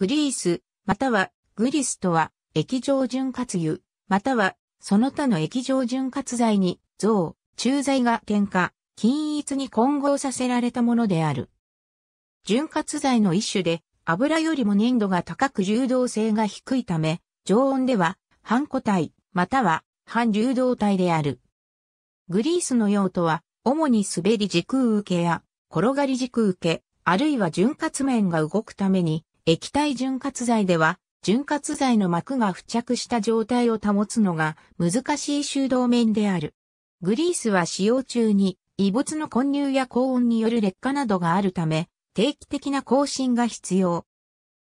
グリース、またはグリスとは液状潤滑油、またはその他の液状潤滑剤に像、駐剤が添加、均一に混合させられたものである。潤滑剤の一種で油よりも粘度が高く流動性が低いため、常温では半固体、または半流動体である。グリースの用途は、主に滑り軸受けや転がり軸受け、あるいは潤滑面が動くために液体潤滑剤では、潤滑剤の膜が付着した状態を保つのが難しい修道面である。グリースは使用中に異物の混入や高温による劣化などがあるため、定期的な更新が必要。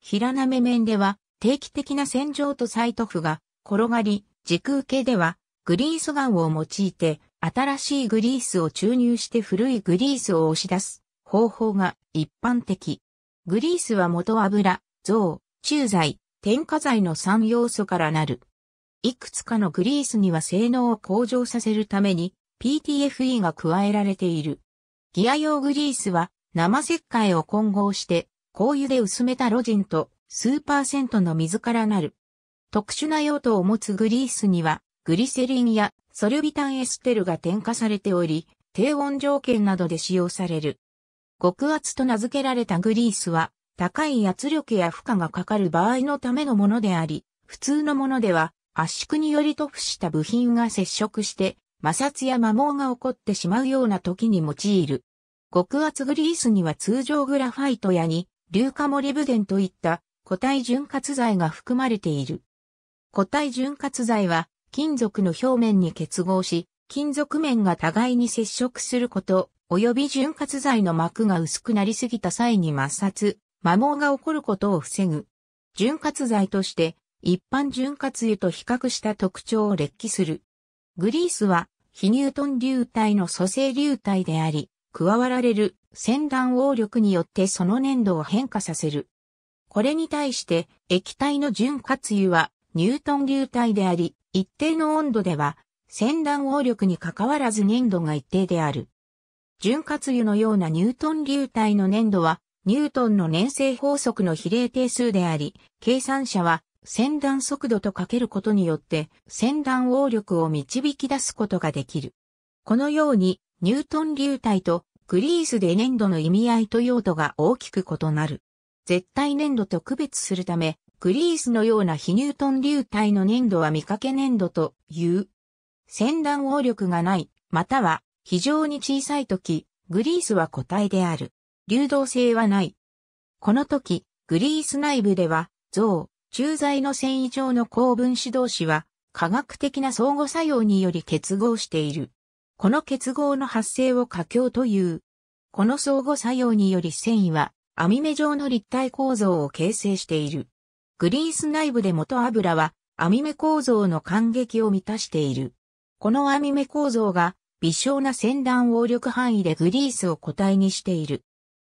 平なめ面では定期的な洗浄と再塗布が転がり、時空系ではグリースガンを用いて新しいグリースを注入して古いグリースを押し出す方法が一般的。グリースは元油、像、中材、添加剤の3要素からなる。いくつかのグリースには性能を向上させるために PTFE が加えられている。ギア用グリースは生石灰を混合して香油で薄めたロジンと数パーセントの水からなる。特殊な用途を持つグリースにはグリセリンやソルビタンエステルが添加されており、低温条件などで使用される。極圧と名付けられたグリースは、高い圧力や負荷がかかる場合のためのものであり、普通のものでは圧縮により塗布した部品が接触して摩擦や摩耗が起こってしまうような時に用いる。極圧グリースには通常グラファイトやに、硫化モリブデンといった固体潤滑剤が含まれている。固体潤滑剤は金属の表面に結合し、金属面が互いに接触すること及び潤滑剤の膜が薄くなりすぎた際に抹殺、摩耗が起こることを防ぐ。潤滑剤として一般潤滑油と比較した特徴を劣記する。グリースは非ニュートン流体の組成流体であり、加わられる先端応力によってその粘度を変化させる。これに対して液体の潤滑油はニュートン流体であり、一定の温度では先端応力に関わらず粘度が一定である。潤滑油のようなニュートン流体の粘度は、ニュートンの粘性法則の比例定数であり、計算者は、先断速度とかけることによって、先断応力を導き出すことができる。このように、ニュートン流体とグリースで粘土の意味合いと用途が大きく異なる。絶対粘土と区別するため、グリースのような非ニュートン流体の粘土は見かけ粘土という。先断応力がない、または非常に小さい時、グリースは固体である。流動性はない。この時、グリース内部では、像、中材の繊維状の高分子同士は、化学的な相互作用により結合している。この結合の発生を過強という。この相互作用により繊維は、網目状の立体構造を形成している。グリース内部で元油は、網目構造の感激を満たしている。この網目構造が微小な船団応力範囲でグリースを個体にしている。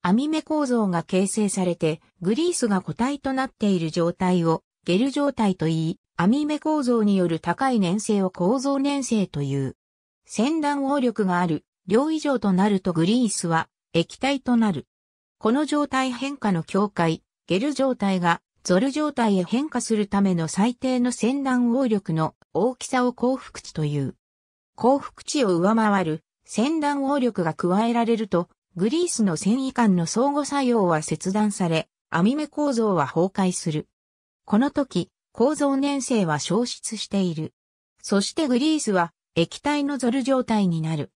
網目構造が形成されて、グリースが個体となっている状態をゲル状態と言い、網目構造による高い粘性を構造粘性という。船団応力がある、量以上となるとグリースは液体となる。この状態変化の境界、ゲル状態がゾル状態へ変化するための最低の船団応力の大きさを幸福値という。幸福値を上回る船団応力が加えられると、グリースの繊維間の相互作用は切断され、網目構造は崩壊する。この時、構造粘性は消失している。そしてグリースは液体のゾル状態になる。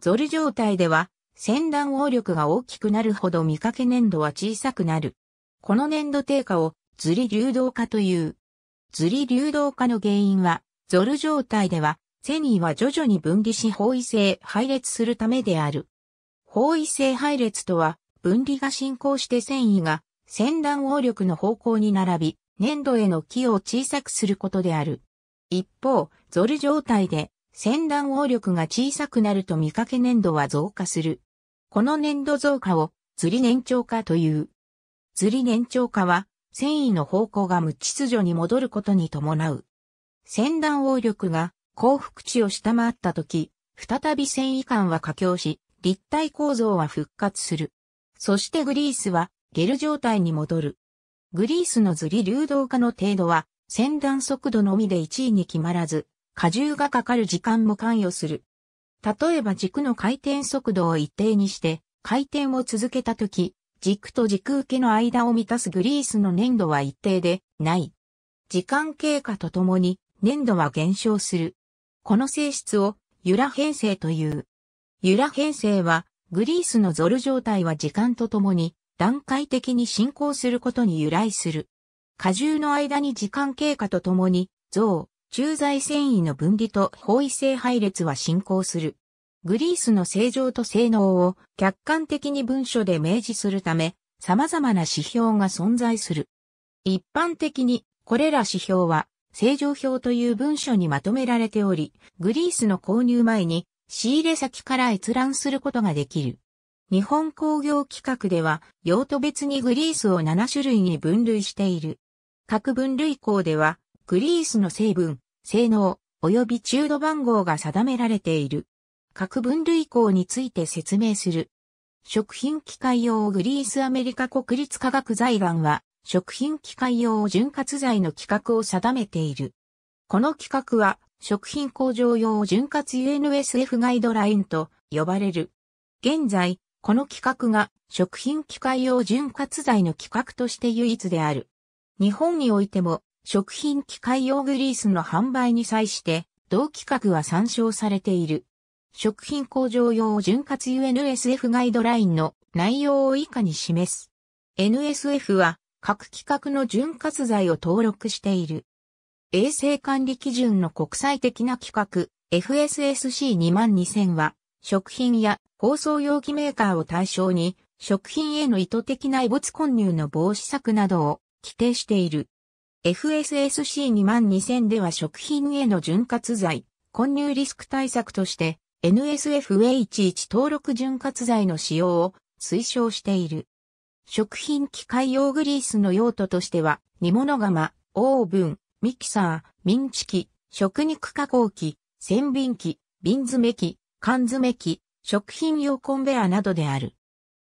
ゾル状態では、船団応力が大きくなるほど見かけ粘土は小さくなる。この粘土低下をズリ流動化という。ズリ流動化の原因は、ゾル状態ではセニーは徐々に分離し方位性配列するためである。方位性配列とは、分離が進行して繊維が先断応力の方向に並び、粘土への木を小さくすることである。一方、ゾル状態で先断応力が小さくなると見かけ粘土は増加する。この粘土増加を、ずり粘長化という。ずり粘長化は、繊維の方向が無秩序に戻ることに伴う。先断応力が幸福値を下回った時、再び繊維間は過降し、立体構造は復活する。そしてグリースはゲル状態に戻る。グリースのずり流動化の程度は、先端速度のみで1位に決まらず、荷重がかかる時間も関与する。例えば軸の回転速度を一定にして、回転を続けたとき、軸と軸受けの間を満たすグリースの粘度は一定でない。時間経過とともに粘度は減少する。この性質をユラ編成という。ユラ編成は、グリースのゾル状態は時間とともに段階的に進行することに由来する。荷重の間に時間経過とともに、像、駐在繊維の分離と包囲性配列は進行する。グリースの正常と性能を客観的に文書で明示するため、様々な指標が存在する。一般的に、これら指標は正常表という文書にまとめられており、グリースの購入前に仕入れ先から閲覧することができる。日本工業規格では用途別にグリースを7種類に分類している。各分類項ではグリースの成分、性能、及び中度番号が定められている。各分類項について説明する。食品機械用グリースアメリカ国立科学財団は食品機械用潤滑剤の規格を定めている。この規格は、食品工場用潤滑 UNSF ガイドラインと呼ばれる。現在、この規格が食品機械用潤滑剤の規格として唯一である。日本においても食品機械用グリースの販売に際して同規格は参照されている。食品工場用潤滑 UNSF ガイドラインの内容を以下に示す。NSF は各規格の潤滑剤を登録している。衛生管理基準の国際的な規格 FSSC22000 は、食品や包装容器メーカーを対象に、食品への意図的な異物混入の防止策などを規定している。FSSC22000 では食品への潤滑剤、混入リスク対策として NSFA11 登録潤滑剤の使用を推奨している。食品機械用グリースの用途としては、煮物釜、オーブン、ミキサー、ミンチ機、食肉加工機、煎瓶機、瓶詰め機、缶詰機、食品用コンベアなどである。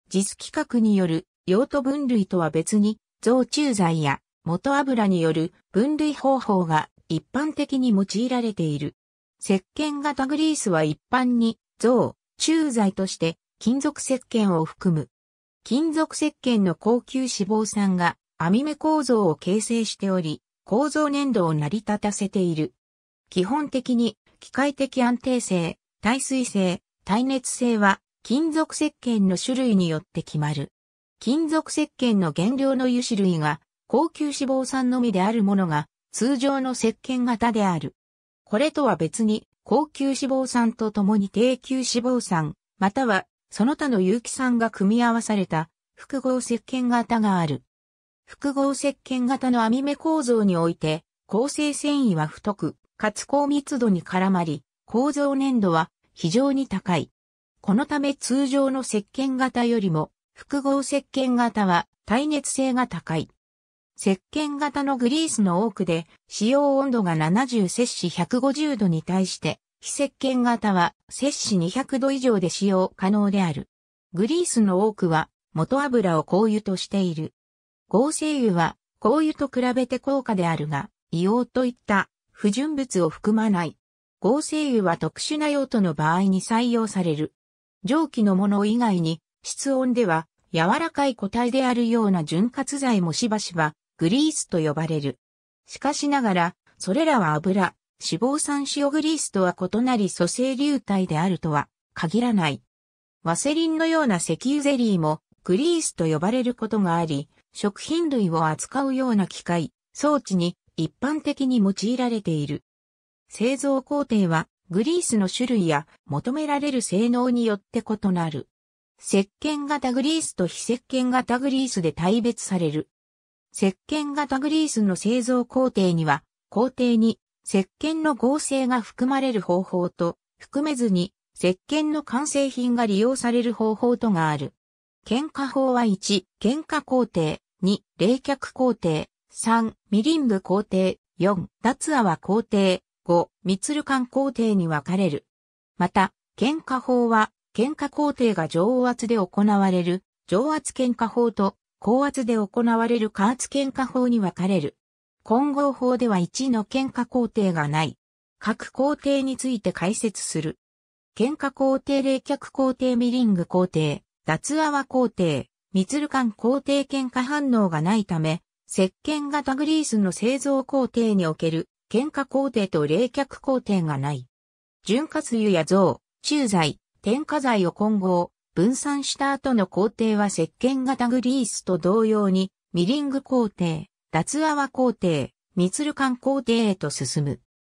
実規格による用途分類とは別に、増虫剤や元油による分類方法が一般的に用いられている。石鹸型グリースは一般に増、中剤として金属石鹸を含む金属石鹸の高級脂肪酸が網目構造を形成しており、構造粘土を成り立たせている。基本的に機械的安定性、耐水性、耐熱性は金属石鹸の種類によって決まる。金属石鹸の原料の油脂類が高級脂肪酸のみであるものが通常の石鹸型である。これとは別に高級脂肪酸と共に低級脂肪酸、またはその他の有機酸が組み合わされた複合石鹸型がある。複合石鹸型の網目構造において、構成繊維は太く、かつ高密度に絡まり、構造粘度は非常に高い。このため通常の石鹸型よりも、複合石鹸型は耐熱性が高い。石鹸型のグリースの多くで、使用温度が70摂氏150度に対して、石鹸型は摂氏200度以上で使用可能である。グリースの多くは元油を香油としている。合成油は香油と比べて高価であるが、硫黄といった不純物を含まない。合成油は特殊な用途の場合に採用される。蒸気のもの以外に、室温では柔らかい固体であるような潤滑剤もしばしばグリースと呼ばれる。しかしながら、それらは油、脂肪酸塩グリースとは異なり素性流体であるとは限らない。ワセリンのような石油ゼリーもグリースと呼ばれることがあり、食品類を扱うような機械、装置に一般的に用いられている。製造工程はグリースの種類や求められる性能によって異なる。石鹸型グリースと非石鹸型グリースで大別される。石鹸型グリースの製造工程には、工程に石鹸の合成が含まれる方法と、含めずに、石鹸の完成品が利用される方法とがある。喧嘩法は1、喧嘩工程、2、冷却工程、3、未ン部工程、4、脱泡工程、5、密流管工程に分かれる。また、喧嘩法は、喧嘩工程が上圧で行われる、上圧喧嘩法と、高圧で行われる加圧喧嘩法に分かれる。混合法では1の喧嘩工程がない。各工程について解説する。喧嘩工程冷却工程ミリング工程、脱泡工程、密ル間工程喧嘩反応がないため、石鹸型グリースの製造工程における喧嘩工程と冷却工程がない。潤滑油や像、中剤、添加剤を混合、分散した後の工程は石鹸型グリースと同様に、ミリング工程、脱阿波皇帝、密ルカン皇帝へと進む。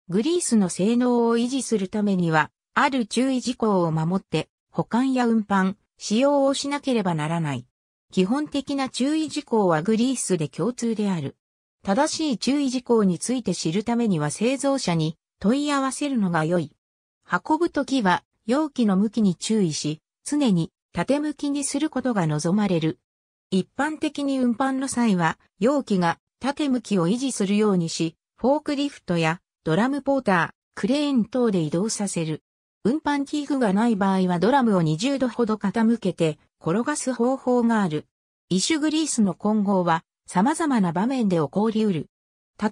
グリースの性能を維持するためには、ある注意事項を守って、保管や運搬、使用をしなければならない。基本的な注意事項はグリースで共通である。正しい注意事項について知るためには製造者に問い合わせるのが良い。運ぶときは容器の向きに注意し、常に縦向きにすることが望まれる。一般的に運搬の際は容器が縦向きを維持するようにし、フォークリフトやドラムポーター、クレーン等で移動させる。運搬器具がない場合はドラムを20度ほど傾けて転がす方法がある。イシュグリースの混合は様々な場面で起こり得る。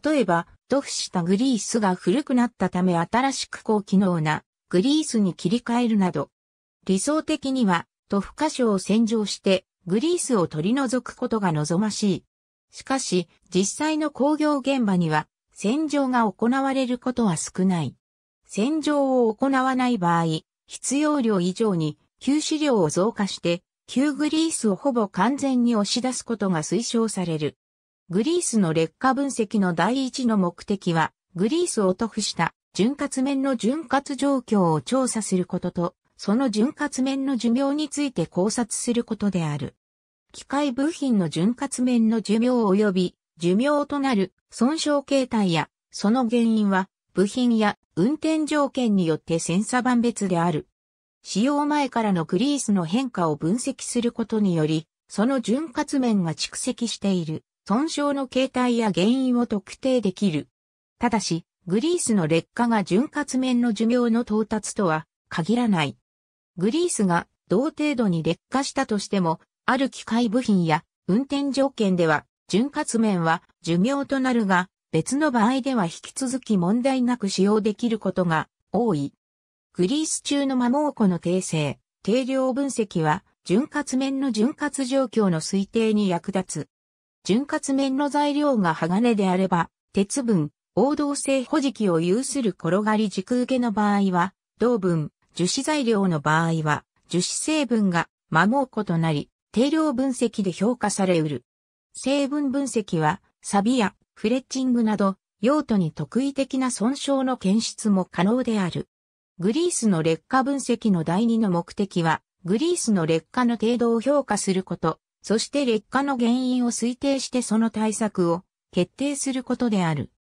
例えば、塗布したグリースが古くなったため新しく高機能なグリースに切り替えるなど、理想的には塗布箇所を洗浄してグリースを取り除くことが望ましい。しかし、実際の工業現場には、洗浄が行われることは少ない。洗浄を行わない場合、必要量以上に吸止量を増加して、旧グリースをほぼ完全に押し出すことが推奨される。グリースの劣化分析の第一の目的は、グリースを塗布した潤滑面の潤滑状況を調査することと、その潤滑面の寿命について考察することである。機械部品の潤滑面の寿命及び寿命となる損傷形態やその原因は部品や運転条件によってセンサ別である。使用前からのグリースの変化を分析することにより、その潤滑面が蓄積している損傷の形態や原因を特定できる。ただし、グリースの劣化が潤滑面の寿命の到達とは限らない。グリースが同程度に劣化したとしても、ある機械部品や運転条件では、潤滑面は寿命となるが、別の場合では引き続き問題なく使用できることが多い。グリース中の摩耗庫の訂正、定量分析は、潤滑面の潤滑状況の推定に役立つ。潤滑面の材料が鋼であれば、鉄分、黄銅性保持器を有する転がり軸受けの場合は、銅分、樹脂材料の場合は、樹脂成分が摩耗庫となり、定量分析で評価されうる。成分分析は、サビやフレッチングなど、用途に特異的な損傷の検出も可能である。グリースの劣化分析の第二の目的は、グリースの劣化の程度を評価すること、そして劣化の原因を推定してその対策を決定することである。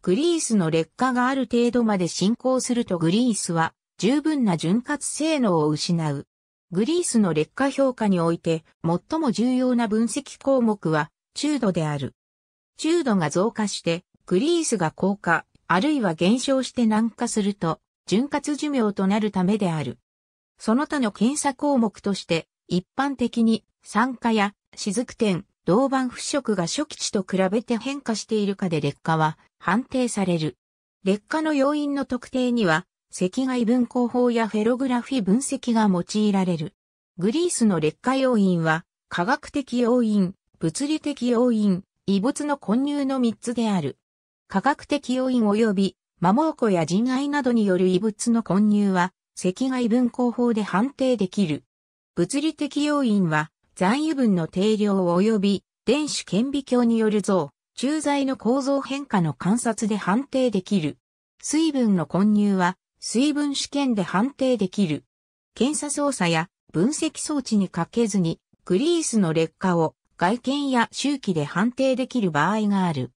グリースの劣化がある程度まで進行するとグリースは十分な潤滑性能を失う。グリースの劣化評価において最も重要な分析項目は中度である。中度が増加してグリースが硬化あるいは減少して軟化すると潤滑寿命となるためである。その他の検査項目として一般的に酸化や雫点、銅板腐食が初期値と比べて変化しているかで劣化は判定される。劣化の要因の特定には赤外分光法やフェログラフィ分析が用いられる。グリースの劣化要因は、科学的要因、物理的要因、異物の混入の3つである。科学的要因及び、摩耗庫や人愛などによる異物の混入は、赤外分光法で判定できる。物理的要因は、残油分の定量及び、電子顕微鏡による像、駐在の構造変化の観察で判定できる。水分の混入は、水分試験で判定できる。検査操作や分析装置にかけずに、グリースの劣化を外見や周期で判定できる場合がある。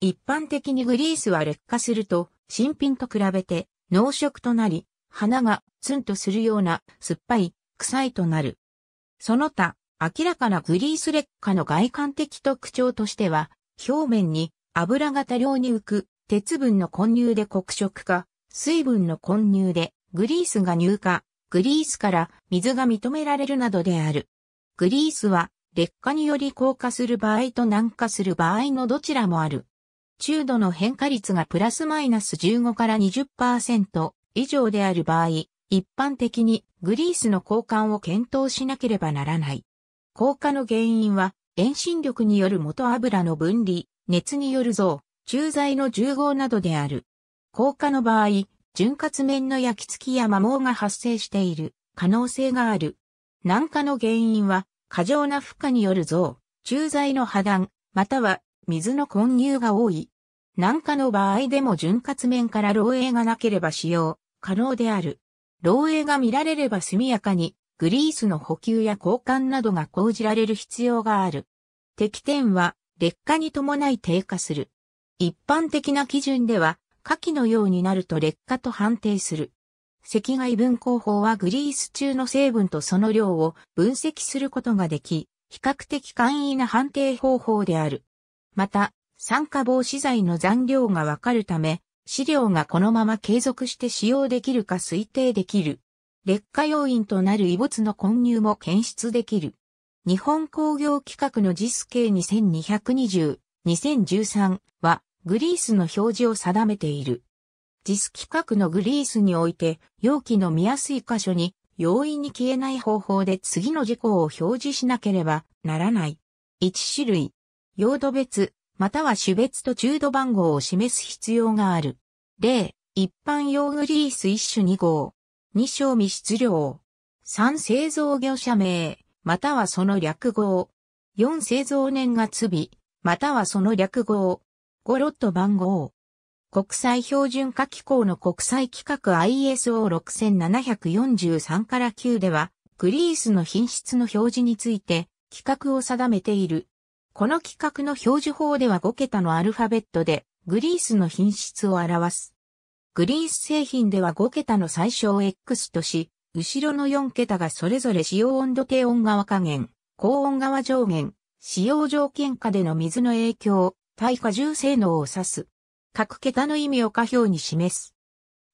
一般的にグリースは劣化すると、新品と比べて濃色となり、花がツンとするような酸っぱい、臭いとなる。その他、明らかなグリース劣化の外観的特徴としては、表面に油が多量に浮く鉄分の混入で黒色化、水分の混入でグリースが乳化、グリースから水が認められるなどである。グリースは劣化により硬化する場合と軟化する場合のどちらもある。中度の変化率がプラスマイナス15から20%以上である場合、一般的にグリースの交換を検討しなければならない。硬化の原因は遠心力による元油の分離、熱による増、駐在の重合などである。硬化の場合、潤滑面の焼き付きや摩耗が発生している可能性がある。軟化の原因は、過剰な負荷による増、駐在の破断、または水の混入が多い。軟化の場合でも潤滑面から漏洩がなければ使用可能である。漏洩が見られれば速やかにグリースの補給や交換などが講じられる必要がある。敵点は劣化に伴い低下する。一般的な基準では下記のようになると劣化と判定する。赤外分光法はグリース中の成分とその量を分析することができ、比較的簡易な判定方法である。また、酸化防止剤の残量がわかるため、資料がこのまま継続して使用できるか推定できる。劣化要因となる異物の混入も検出できる。日本工業規格の JIS K2220、2013は、グリースの表示を定めている。JIS 規格のグリースにおいて、容器の見やすい箇所に容易に消えない方法で次の事項を表示しなければならない。1種類、用途別、または種別と中度番号を示す必要がある。例、一般用グリース1種2号、2賞味質量、3製造業者名、またはその略号、4製造年月日、またはその略号、ゴロット番号。国際標準化機構の国際規格 ISO6743 から9では、グリースの品質の表示について、規格を定めている。この規格の表示法では5桁のアルファベットで、グリースの品質を表す。グリース製品では5桁の最小 X とし、後ろの4桁がそれぞれ使用温度低温側加減、高温側上限、使用条件下での水の影響、耐荷重性能を指す。各桁の意味を下表に示す。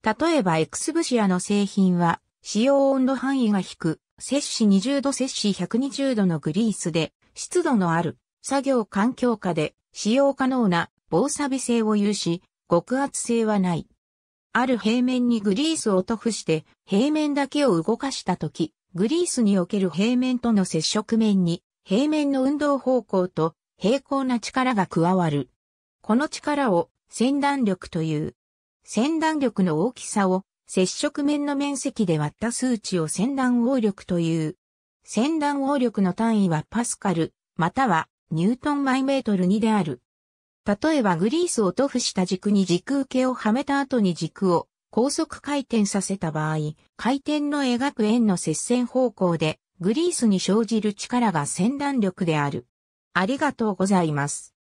例えばエクスブシアの製品は、使用温度範囲が低、く、摂氏20度摂氏120度のグリースで、湿度のある、作業環境下で、使用可能な防錆性を有し、極厚性はない。ある平面にグリースを塗布して、平面だけを動かしたとき、グリースにおける平面との接触面に、平面の運動方向と平行な力が加わる。この力を先断力という。先断力の大きさを接触面の面積で割った数値を先断応力という。先断応力の単位はパスカル、またはニュートンマイメートル2である。例えばグリースを塗布した軸に軸受けをはめた後に軸を高速回転させた場合、回転の描く円の接線方向でグリースに生じる力が先断力である。ありがとうございます。